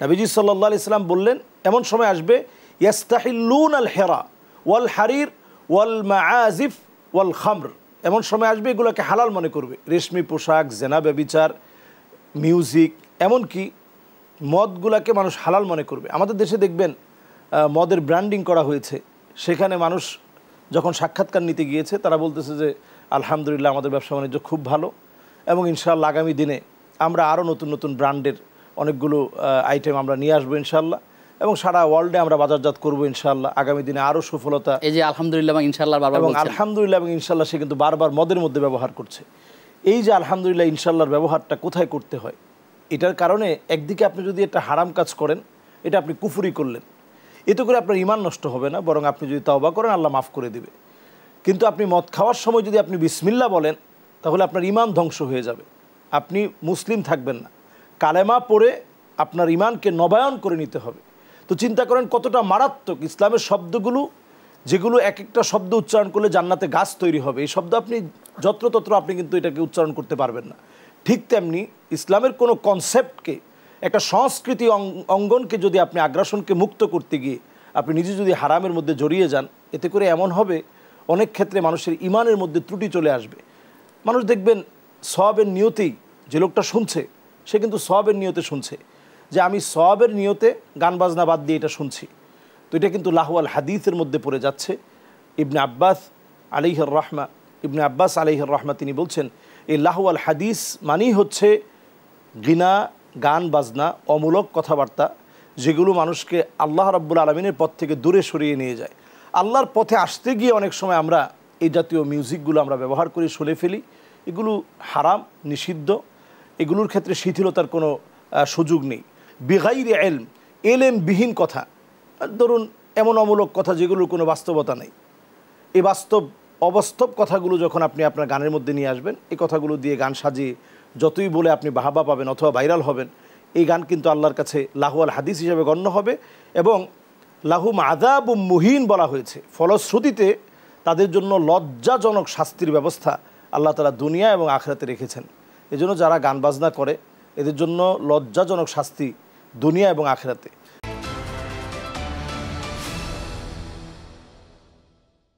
নাবিজি সাল্লাহ ইসলাম বললেন এমন সময় আসবে ইয়াস্তাহিল্লুন আল হেরা ওয়াল হারির ওয়াল মাআজিফ ওয়াল খামর এমন সময় আসবে এগুলোকে হালাল মনে করবে রেশমি পোশাক জেনা ব্যবিচার মিউজিক এমনকি মদগুলাকে মানুষ হালাল মনে করবে আমাদের দেশে দেখবেন মদের ব্র্যান্ডিং করা হয়েছে সেখানে মানুষ যখন সাক্ষাৎকার নিতে গিয়েছে তারা বলতেছে যে আলহামদুলিল্লাহ আমাদের ব্যবসা বাণিজ্য খুব ভালো এবং ইনশাআল্লাহ আগামী দিনে আমরা আরও নতুন নতুন ব্র্যান্ডের অনেকগুলো আইটেম আমরা নিয়ে আসবো ইনশাল্লাহ এবং সারা ওয়ার্ল্ডে আমরা বাজারজাত করব ইনশাল্লাহ আগামী দিনে আরও সফলতা এই যে আলহামদুলিল্লাহ এবং ইনশাল্লাহ এবং আলহামদুলিল্লাহ এবং ইনশাল্লাহ সে কিন্তু বারবার মদের মধ্যে ব্যবহার করছে এই যে আলহামদুলিল্লাহ ইনশাল্লাহর ব্যবহারটা কোথায় করতে হয় এটার কারণে একদিকে আপনি যদি একটা হারাম কাজ করেন এটা আপনি কুফুরি করলেন এতে করে আপনার ইমান নষ্ট হবে না বরং আপনি যদি তাওবা করেন আল্লাহ মাফ করে দিবে কিন্তু আপনি মদ খাওয়ার সময় যদি আপনি বিসমিল্লা বলেন তাহলে আপনার ইমান ধ্বংস হয়ে যাবে আপনি মুসলিম থাকবেন না কালেমা পড়ে আপনার ইমানকে নবায়ন করে নিতে হবে তো চিন্তা করেন কতটা মারাত্মক ইসলামের শব্দগুলো যেগুলো এক একটা শব্দ উচ্চারণ করলে জান্নাতে গাছ তৈরি হবে এই শব্দ আপনি যত্রতত্র আপনি কিন্তু এটাকে উচ্চারণ করতে পারবেন না ঠিক তেমনি ইসলামের কোনো কনসেপ্টকে একটা সংস্কৃতি অঙ্গনকে যদি আপনি আগ্রাসনকে মুক্ত করতে গিয়ে আপনি নিজে যদি হারামের মধ্যে জড়িয়ে যান এতে করে এমন হবে অনেক ক্ষেত্রে মানুষের ইমানের মধ্যে ত্রুটি চলে আসবে মানুষ দেখবেন সবের নিয়তেই যে লোকটা শুনছে সে কিন্তু সবের নিয়তে শুনছে যে আমি সবের নিয়তে গান বাজনা বাদ দিয়ে এটা শুনছি তো এটা কিন্তু লাহওয়াল হাদিসের মধ্যে পড়ে যাচ্ছে ইবনে আব্বাস আলিহর রহমা ইবনে আব্বাস আলিহর রহমা তিনি বলছেন এই লাহওয়াল হাদিস মানেই হচ্ছে গিনা গান বাজনা অমূলক কথাবার্তা যেগুলো মানুষকে আল্লাহ রব্বুল আলমিনের পথ থেকে দূরে সরিয়ে নিয়ে যায় আল্লাহর পথে আসতে গিয়ে অনেক সময় আমরা এই জাতীয় মিউজিকগুলো আমরা ব্যবহার করে শুনে ফেলি এগুলো হারাম নিষিদ্ধ এগুলোর ক্ষেত্রে শিথিলতার কোনো সুযোগ নেই বেগাইরে এলম এলেমবিহীন কথা ধরুন এমন অমূলক কথা যেগুলোর কোনো বাস্তবতা নেই এই বাস্তব অবাস্তব কথাগুলো যখন আপনি আপনার গানের মধ্যে নিয়ে আসবেন এই কথাগুলো দিয়ে গান সাজিয়ে যতই বলে আপনি বাহাবা পাবেন অথবা ভাইরাল হবেন এই গান কিন্তু আল্লাহর কাছে লাহু আল হাদিস হিসাবে গণ্য হবে এবং লাহু আদাব মুহিন বলা হয়েছে ফলশ্রুতিতে তাদের জন্য লজ্জাজনক শাস্তির ব্যবস্থা আল্লাহ তালা দুনিয়া এবং আখরাতে রেখেছেন এজন্য যারা গান বাজনা করে এদের জন্য লজ্জাজনক শাস্তি দুনিয়া এবং আখেরাতে